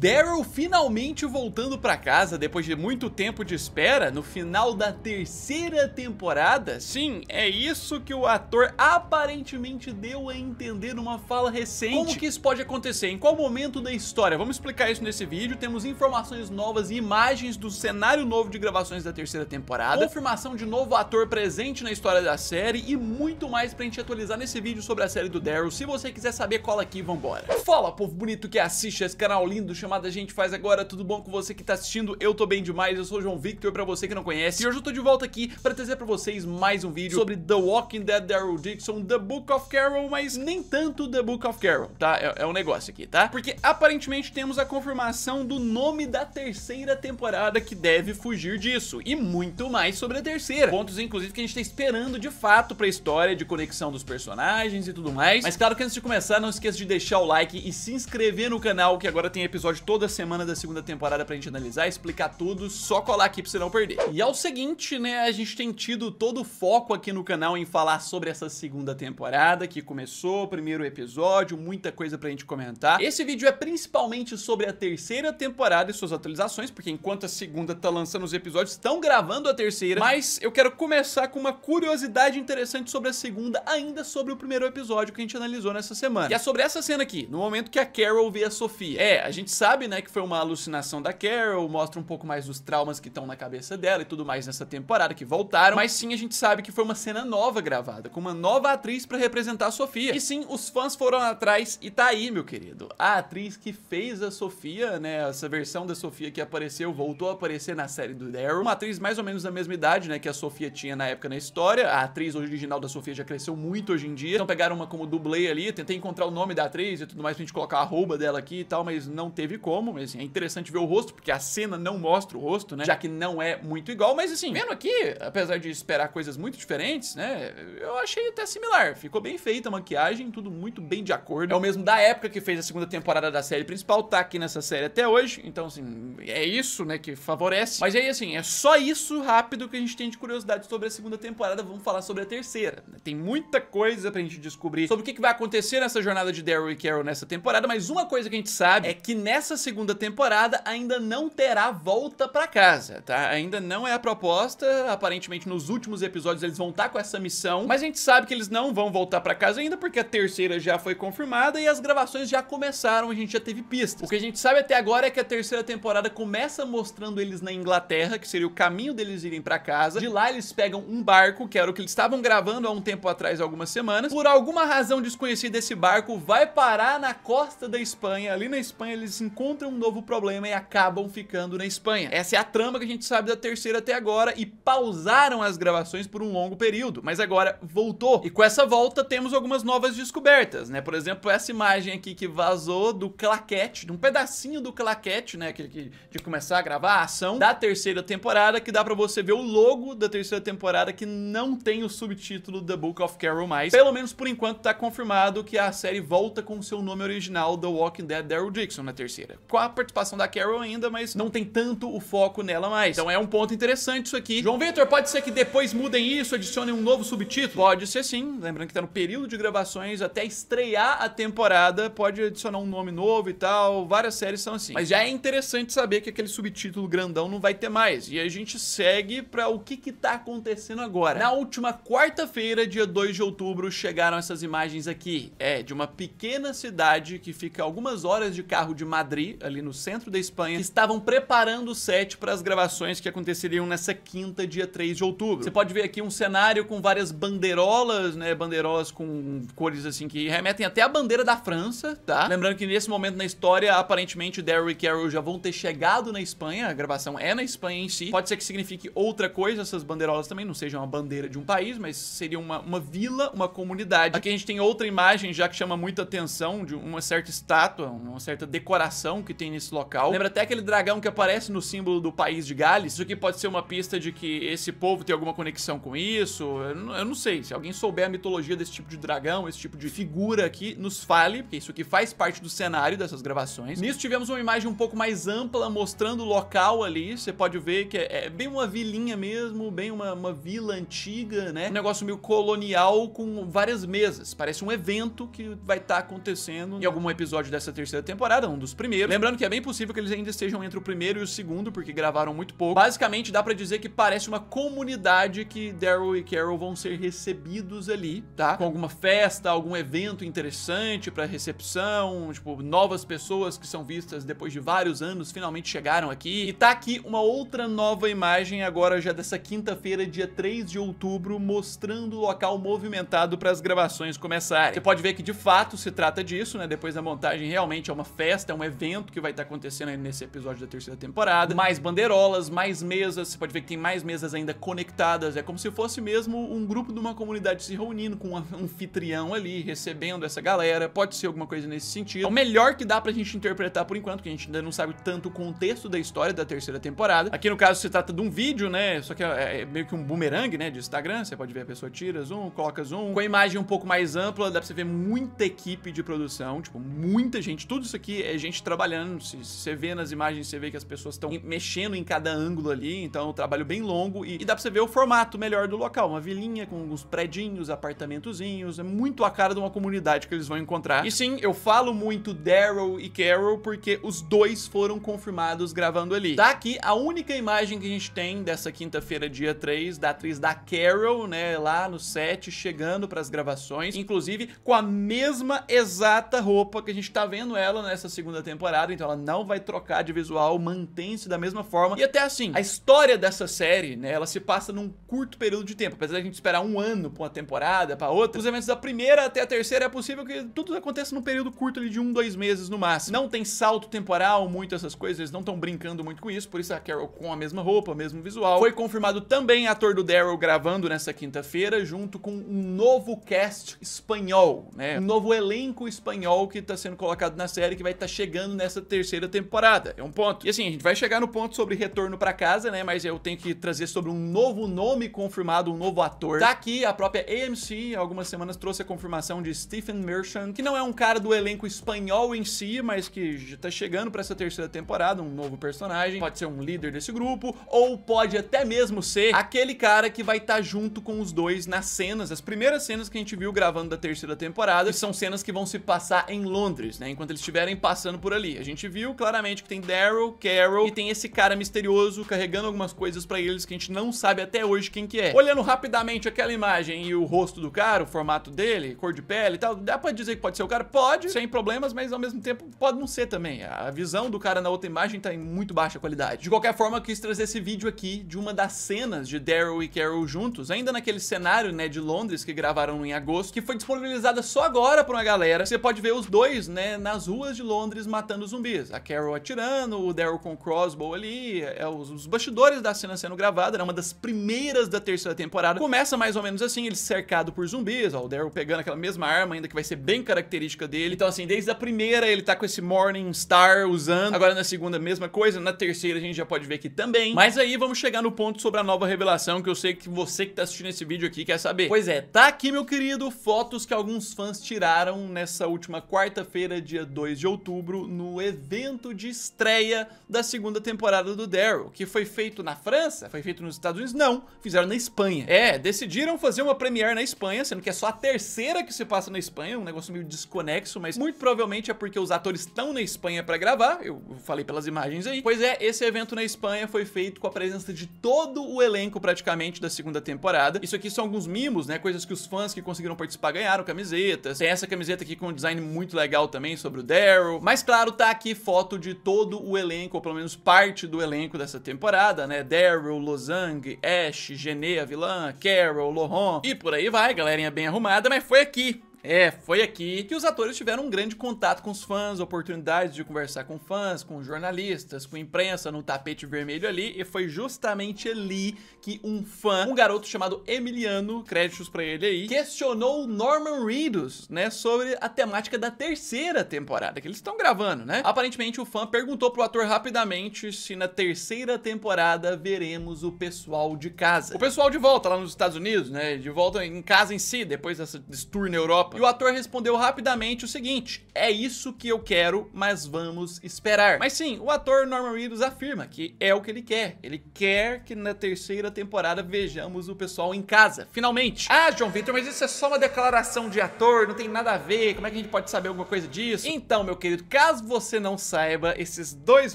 Daryl finalmente voltando para casa depois de muito tempo de espera no final da terceira temporada. Sim, é isso que o ator aparentemente deu a entender numa fala recente. Como que isso pode acontecer? Em qual momento da história? Vamos explicar isso nesse vídeo. Temos informações novas e imagens do cenário novo de gravações da terceira temporada, confirmação de novo ator presente na história da série e muito mais pra gente atualizar nesse vídeo sobre a série do Daryl. Se você quiser saber, cola aqui e vambora. Fala, povo bonito que assiste esse canal lindo chamado chamada a gente faz agora. Tudo bom com você que tá assistindo? Eu tô bem demais, eu sou o João Victor, pra você que não conhece. E hoje eu tô de volta aqui pra trazer pra vocês mais um vídeo sobre The Walking Dead, Daryl Dixon, The Book of Carol, mas nem tanto The Book of Carol, tá? É, é um negócio aqui, tá? Porque aparentemente temos a confirmação do nome da terceira temporada que deve fugir disso. E muito mais sobre a terceira. Pontos, inclusive, que a gente tá esperando de fato pra história de conexão dos personagens e tudo mais. Mas claro que antes de começar, não esqueça de deixar o like e se inscrever no canal, que agora tem episódio episódio toda semana da segunda temporada pra gente analisar, explicar tudo, só colar aqui pra você não perder. E ao é seguinte, né, a gente tem tido todo o foco aqui no canal em falar sobre essa segunda temporada que começou, primeiro episódio, muita coisa pra gente comentar. Esse vídeo é principalmente sobre a terceira temporada e suas atualizações, porque enquanto a segunda tá lançando os episódios, estão gravando a terceira, mas eu quero começar com uma curiosidade interessante sobre a segunda, ainda sobre o primeiro episódio que a gente analisou nessa semana. Que é sobre essa cena aqui, no momento que a Carol vê a Sofia. É, a gente sabe sabe, né, que foi uma alucinação da Carol, mostra um pouco mais dos traumas que estão na cabeça dela e tudo mais nessa temporada que voltaram, mas sim a gente sabe que foi uma cena nova gravada, com uma nova atriz para representar a Sofia. E sim, os fãs foram atrás e tá aí, meu querido. A atriz que fez a Sofia, né, essa versão da Sofia que apareceu, voltou a aparecer na série do Daryl, uma atriz mais ou menos da mesma idade, né, que a Sofia tinha na época na história. A atriz original da Sofia já cresceu muito hoje em dia. Então pegaram uma como dublê ali, tentei encontrar o nome da atriz e tudo mais pra gente colocar a arroba dela aqui e tal, mas não teve teve como, mas assim, é interessante ver o rosto, porque a cena não mostra o rosto, né? Já que não é muito igual, mas assim, vendo aqui, apesar de esperar coisas muito diferentes, né? Eu achei até similar. Ficou bem feita a maquiagem, tudo muito bem de acordo. É o mesmo da época que fez a segunda temporada da série principal, tá aqui nessa série até hoje. Então, assim, é isso, né, que favorece. Mas aí, assim, é só isso rápido que a gente tem de curiosidade sobre a segunda temporada. Vamos falar sobre a terceira. Tem muita coisa pra gente descobrir sobre o que, que vai acontecer nessa jornada de Daryl e Carol nessa temporada, mas uma coisa que a gente sabe é que nessa essa segunda temporada ainda não terá volta para casa, tá? Ainda não é a proposta, aparentemente nos últimos episódios eles vão estar tá com essa missão, mas a gente sabe que eles não vão voltar para casa ainda porque a terceira já foi confirmada e as gravações já começaram, a gente já teve pistas. O que a gente sabe até agora é que a terceira temporada começa mostrando eles na Inglaterra, que seria o caminho deles irem para casa. De lá eles pegam um barco, que era o que eles estavam gravando há um tempo atrás, algumas semanas. Por alguma razão desconhecida, esse barco vai parar na costa da Espanha. Ali na Espanha eles encontram um novo problema e acabam ficando na Espanha. Essa é a trama que a gente sabe da terceira até agora e pausaram as gravações por um longo período, mas agora voltou. E com essa volta temos algumas novas descobertas, né? Por exemplo, essa imagem aqui que vazou do claquete, de um pedacinho do claquete, né? Que, que, de começar a gravar a ação da terceira temporada, que dá pra você ver o logo da terceira temporada que não tem o subtítulo The Book of Carol mais. Pelo menos por enquanto tá confirmado que a série volta com o seu nome original, The Walking Dead Daryl Dixon, na terceira carreira. Com a participação da Carol ainda, mas não tem tanto o foco nela mais. Então é um ponto interessante isso aqui. João Vitor, pode ser que depois mudem isso, adicionem um novo subtítulo? Pode ser sim. Lembrando que tá no período de gravações até estrear a temporada, pode adicionar um nome novo e tal. Várias séries são assim. Mas já é interessante saber que aquele subtítulo grandão não vai ter mais. E a gente segue para o que que tá acontecendo agora. Na última quarta-feira, dia 2 de outubro, chegaram essas imagens aqui. É, de uma pequena cidade que fica algumas horas de carro de madrugada Madrid, ali no centro da Espanha, que estavam preparando o set para as gravações que aconteceriam nessa quinta, dia 3 de outubro. Você pode ver aqui um cenário com várias bandeirolas, né? Bandeirolas com cores assim que remetem até a bandeira da França, tá? Lembrando que nesse momento na história, aparentemente, Derry e Carol já vão ter chegado na Espanha, a gravação é na Espanha em si. Pode ser que signifique outra coisa, essas bandeirolas também não seja uma bandeira de um país, mas seria uma, uma vila, uma comunidade. Aqui a gente tem outra imagem já que chama muita atenção de uma certa estátua, uma certa decoração que tem nesse local. Lembra até aquele dragão que aparece no símbolo do país de Gales? Isso aqui pode ser uma pista de que esse povo tem alguma conexão com isso. Eu, eu não sei. Se alguém souber a mitologia desse tipo de dragão, esse tipo de figura aqui, nos fale, porque isso aqui faz parte do cenário dessas gravações. Nisso tivemos uma imagem um pouco mais ampla mostrando o local ali. Você pode ver que é, é bem uma vilinha mesmo, bem uma, uma vila antiga, né? Um negócio meio colonial com várias mesas. Parece um evento que vai estar tá acontecendo em algum episódio dessa terceira temporada, um dos primeiros primeiro. Lembrando que é bem possível que eles ainda estejam entre o primeiro e o segundo, porque gravaram muito pouco. Basicamente, dá pra dizer que parece uma comunidade que Daryl e Carol vão ser recebidos ali, tá? Com alguma festa, algum evento interessante pra recepção, tipo, novas pessoas que são vistas depois de vários anos finalmente chegaram aqui. E tá aqui uma outra nova imagem agora já dessa quinta-feira, dia 3 de outubro, mostrando o local movimentado para as gravações começarem. Você pode ver que de fato se trata disso, né? Depois da montagem realmente é uma festa, é um evento evento que vai estar tá acontecendo aí nesse episódio da terceira temporada. Mais bandeirolas, mais mesas. Você pode ver que tem mais mesas ainda conectadas. É como se fosse mesmo um grupo de uma comunidade se reunindo com um anfitrião ali, recebendo essa galera. Pode ser alguma coisa nesse sentido. É o melhor que dá pra gente interpretar por enquanto, que a gente ainda não sabe tanto o contexto da história da terceira temporada. Aqui no caso se trata de um vídeo, né? Só que é, é meio que um boomerang, né? De Instagram. Você pode ver a pessoa tira zoom, coloca zoom. Com a imagem um pouco mais ampla, dá pra você ver muita equipe de produção. Tipo, muita gente. Tudo isso aqui é gente trabalhando. Se, você vê nas imagens, você vê que as pessoas estão mexendo em cada ângulo ali. Então, é um trabalho bem longo e, e dá pra você ver o formato melhor do local. Uma vilinha com uns predinhos, apartamentozinhos. É muito a cara de uma comunidade que eles vão encontrar. E sim, eu falo muito Daryl e Carol porque os dois foram confirmados gravando ali. Tá aqui a única imagem que a gente tem dessa quinta-feira, dia 3, da atriz da Carol, né, lá no set, chegando para as gravações, inclusive com a mesma exata roupa que a gente tá vendo ela nessa segunda temporada temporada, então ela não vai trocar de visual, mantém-se da mesma forma. E até assim, a história dessa série, né, ela se passa num curto período de tempo. Apesar da gente esperar um ano pra uma temporada, pra outra, os eventos da primeira até a terceira é possível que tudo aconteça num período curto ali de um, dois meses no máximo. Não tem salto temporal, muito essas coisas, eles não estão brincando muito com isso, por isso a Carol com a mesma roupa, mesmo visual. Foi confirmado também ator do Daryl gravando nessa quinta-feira, junto com um novo cast espanhol, né? Um novo elenco espanhol que tá sendo colocado na série, que vai estar tá chegando nessa terceira temporada. É um ponto. E assim, a gente vai chegar no ponto sobre retorno para casa, né? Mas eu tenho que trazer sobre um novo nome confirmado, um novo ator. Tá aqui a própria AMC, algumas semanas trouxe a confirmação de Stephen Merchant, que não é um cara do elenco espanhol em si, mas que já tá chegando para essa terceira temporada, um novo personagem, pode ser um líder desse grupo, ou pode até mesmo ser aquele cara que vai estar tá junto com os dois nas cenas, as primeiras cenas que a gente viu gravando da terceira temporada, que são cenas que vão se passar em Londres, né? Enquanto eles estiverem passando por ali, ali. A gente viu claramente que tem Daryl, Carol e tem esse cara misterioso carregando algumas coisas pra eles que a gente não sabe até hoje quem que é. Olhando rapidamente aquela imagem e o rosto do cara, o formato dele, cor de pele e tal, dá pra dizer que pode ser o cara? Pode, sem problemas, mas ao mesmo tempo pode não ser também. A visão do cara na outra imagem tá em muito baixa qualidade. De qualquer forma, eu quis trazer esse vídeo aqui de uma das cenas de Daryl e Carol juntos, ainda naquele cenário, né, de Londres que gravaram em agosto, que foi disponibilizada só agora pra uma galera. Você pode ver os dois, né, nas ruas de Londres matando matando zumbis. A Carol atirando, o Daryl com o crossbow ali, é os, os, bastidores da cena sendo gravada, era né? uma das primeiras da terceira temporada. Começa mais ou menos assim, ele cercado por zumbis, ó, o Daryl pegando aquela mesma arma ainda que vai ser bem característica dele. Então assim, desde a primeira ele tá com esse Morning Star usando, agora na segunda mesma coisa, na terceira a gente já pode ver que também. Mas aí vamos chegar no ponto sobre a nova revelação que eu sei que você que tá assistindo esse vídeo aqui quer saber. Pois é, tá aqui meu querido, fotos que alguns fãs tiraram nessa última quarta-feira, dia 2 de outubro, no evento de estreia da segunda temporada do Daryl, que foi feito na França, foi feito nos Estados Unidos, não, fizeram na Espanha. É, decidiram fazer uma premiere na Espanha, sendo que é só a terceira que se passa na Espanha, um negócio meio desconexo, mas muito provavelmente é porque os atores estão na Espanha para gravar, eu falei pelas imagens aí. Pois é, esse evento na Espanha foi feito com a presença de todo o elenco praticamente da segunda temporada. Isso aqui são alguns mimos, né, coisas que os fãs que conseguiram participar ganharam, camisetas. Tem essa camiseta aqui com um design muito legal também sobre o Daryl. Mas claro, claro, tá aqui foto de todo o elenco, ou pelo menos parte do elenco dessa temporada, né? Daryl, Lozang, Ash, Genea, vilã, Carol, Lohan e por aí vai, galerinha bem arrumada, mas foi aqui é, foi aqui que os atores tiveram um grande contato com os fãs, oportunidades de conversar com fãs, com jornalistas, com imprensa no tapete vermelho ali, e foi justamente ali que um fã, um garoto chamado Emiliano, créditos para ele aí, questionou Norman Reedus, né, sobre a temática da terceira temporada que eles estão gravando, né? Aparentemente o fã perguntou pro ator rapidamente se na terceira temporada veremos o pessoal de casa. O pessoal de volta lá nos Estados Unidos, né, de volta em casa em si, depois dessa tour na Europa Europa. E o ator respondeu rapidamente o seguinte: É isso que eu quero, mas vamos esperar. Mas sim, o ator Norman Reedus afirma que é o que ele quer. Ele quer que na terceira temporada vejamos o pessoal em casa, finalmente. Ah, João Victor, mas isso é só uma declaração de ator, não tem nada a ver. Como é que a gente pode saber alguma coisa disso? Então, meu querido, caso você não saiba, esses dois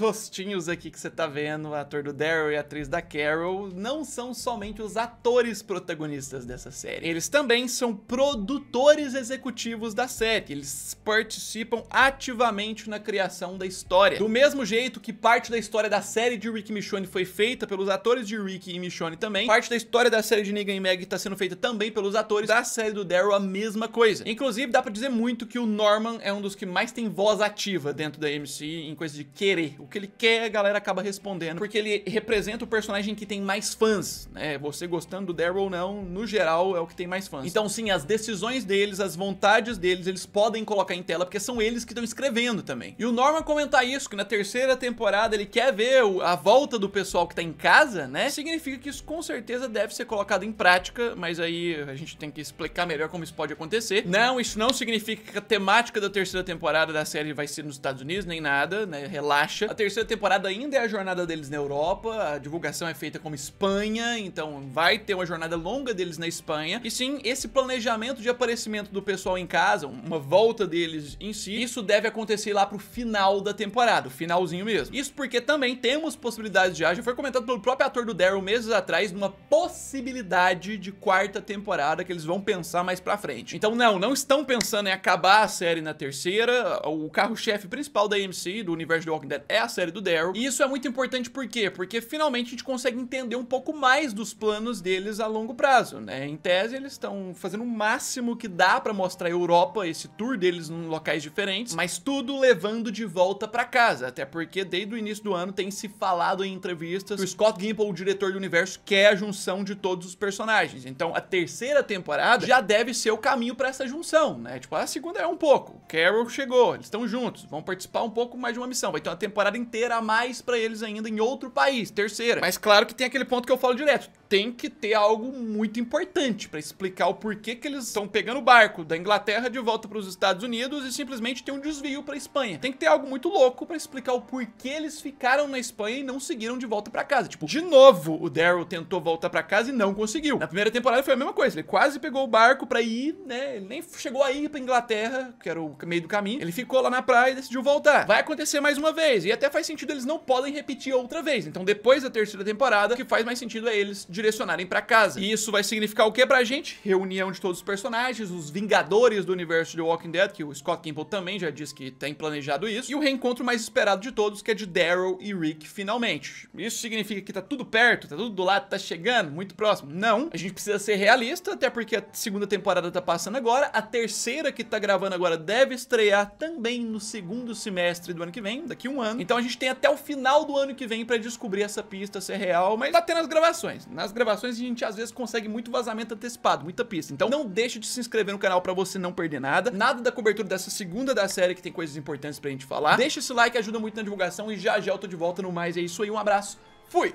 rostinhos aqui que você tá vendo, o ator do Daryl e a atriz da Carol, não são somente os atores protagonistas dessa série. Eles também são produtores executivos da série, eles participam ativamente na criação da história. Do mesmo jeito que parte da história da série de Rick e Michonne foi feita pelos atores de Rick e Michonne também, parte da história da série de Negan e Maggie está sendo feita também pelos atores da série do Daryl, a mesma coisa. Inclusive, dá pra dizer muito que o Norman é um dos que mais tem voz ativa dentro da MC em coisa de querer. O que ele quer, a galera acaba respondendo, porque ele representa o personagem que tem mais fãs, né? Você gostando do Daryl ou não, no geral, é o que tem mais fãs. Então, sim, as decisões deles, as as vontades deles eles podem colocar em tela, porque são eles que estão escrevendo também. E o Norman comentar isso, que na terceira temporada ele quer ver a volta do pessoal que tá em casa, né? Significa que isso com certeza deve ser colocado em prática, mas aí a gente tem que explicar melhor como isso pode acontecer. Não, isso não significa que a temática da terceira temporada da série vai ser nos Estados Unidos, nem nada, né? Relaxa. A terceira temporada ainda é a jornada deles na Europa, a divulgação é feita como Espanha, então vai ter uma jornada longa deles na Espanha. E sim, esse planejamento de aparecimento do pessoal em casa, uma volta deles em si. Isso deve acontecer lá pro final da temporada, finalzinho mesmo. Isso porque também temos possibilidades de já foi comentado pelo próprio ator do Daryl meses atrás, numa possibilidade de quarta temporada que eles vão pensar mais pra frente. Então não, não estão pensando em acabar a série na terceira, o carro-chefe principal da AMC, do universo de Walking Dead, é a série do Daryl. E isso é muito importante por quê? Porque finalmente a gente consegue entender um pouco mais dos planos deles a longo prazo, né? Em tese, eles estão fazendo o máximo que dá pra mostra a Europa, esse tour deles em locais diferentes, mas tudo levando de volta para casa, até porque desde o início do ano tem se falado em entrevistas que o Scott Gimple, o diretor do universo, quer a junção de todos os personagens. Então a terceira temporada já deve ser o caminho para essa junção, né? Tipo, a segunda é um pouco. Carol chegou, eles estão juntos, vão participar um pouco mais de uma missão. Vai ter uma temporada inteira a mais para eles ainda em outro país, terceira. Mas claro que tem aquele ponto que eu falo direto tem que ter algo muito importante para explicar o porquê que eles estão pegando o barco da Inglaterra de volta para os Estados Unidos e simplesmente tem um desvio para Espanha. Tem que ter algo muito louco para explicar o porquê eles ficaram na Espanha e não seguiram de volta para casa. Tipo, de novo, o Daryl tentou voltar para casa e não conseguiu. Na primeira temporada foi a mesma coisa, ele quase pegou o barco para ir, né? Ele nem chegou a ir para Inglaterra, que era o meio do caminho. Ele ficou lá na praia e decidiu voltar. Vai acontecer mais uma vez e até faz sentido eles não podem repetir outra vez. Então, depois da terceira temporada, o que faz mais sentido é eles direcionarem para casa. E isso vai significar o que pra gente? Reunião de todos os personagens, os Vingadores do universo de Walking Dead, que o Scott Campbell também já disse que tem planejado isso, e o reencontro mais esperado de todos, que é de Daryl e Rick finalmente. Isso significa que tá tudo perto, tá tudo do lado, tá chegando, muito próximo. Não, a gente precisa ser realista, até porque a segunda temporada tá passando agora, a terceira que tá gravando agora deve estrear também no segundo semestre do ano que vem, daqui um ano. Então a gente tem até o final do ano que vem para descobrir essa pista ser real, mas tá tendo as gravações. Nas gravações e a gente às vezes consegue muito vazamento antecipado, muita pista. Então não deixe de se inscrever no canal pra você não perder nada. Nada da cobertura dessa segunda da série que tem coisas importantes pra gente falar. Deixa esse like, ajuda muito na divulgação e já já eu tô de volta no mais. É isso aí, um abraço, fui!